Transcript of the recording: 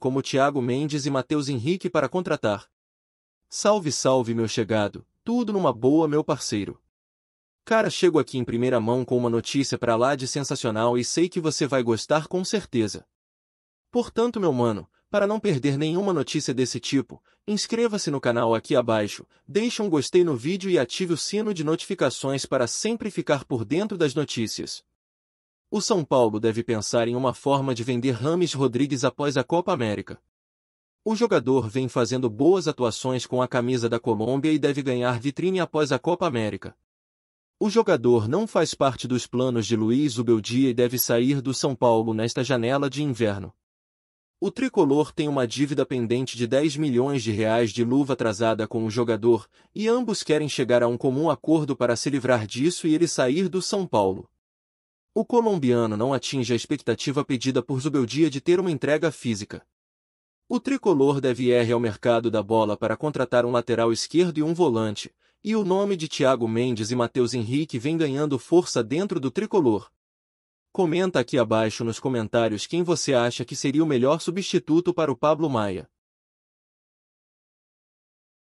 como Thiago Mendes e Matheus Henrique para contratar. Salve, salve, meu chegado. Tudo numa boa, meu parceiro. Cara, chego aqui em primeira mão com uma notícia para lá de sensacional e sei que você vai gostar com certeza. Portanto, meu mano, para não perder nenhuma notícia desse tipo, inscreva-se no canal aqui abaixo, deixe um gostei no vídeo e ative o sino de notificações para sempre ficar por dentro das notícias. O São Paulo deve pensar em uma forma de vender Rames Rodrigues após a Copa América. O jogador vem fazendo boas atuações com a camisa da Colômbia e deve ganhar vitrine após a Copa América. O jogador não faz parte dos planos de Luiz Ubeldia e deve sair do São Paulo nesta janela de inverno. O tricolor tem uma dívida pendente de 10 milhões de reais de luva atrasada com o jogador, e ambos querem chegar a um comum acordo para se livrar disso e ele sair do São Paulo. O colombiano não atinge a expectativa pedida por Zubeldia de ter uma entrega física. O tricolor deve ir ao mercado da bola para contratar um lateral esquerdo e um volante, e o nome de Thiago Mendes e Matheus Henrique vem ganhando força dentro do tricolor. Comenta aqui abaixo nos comentários quem você acha que seria o melhor substituto para o Pablo Maia.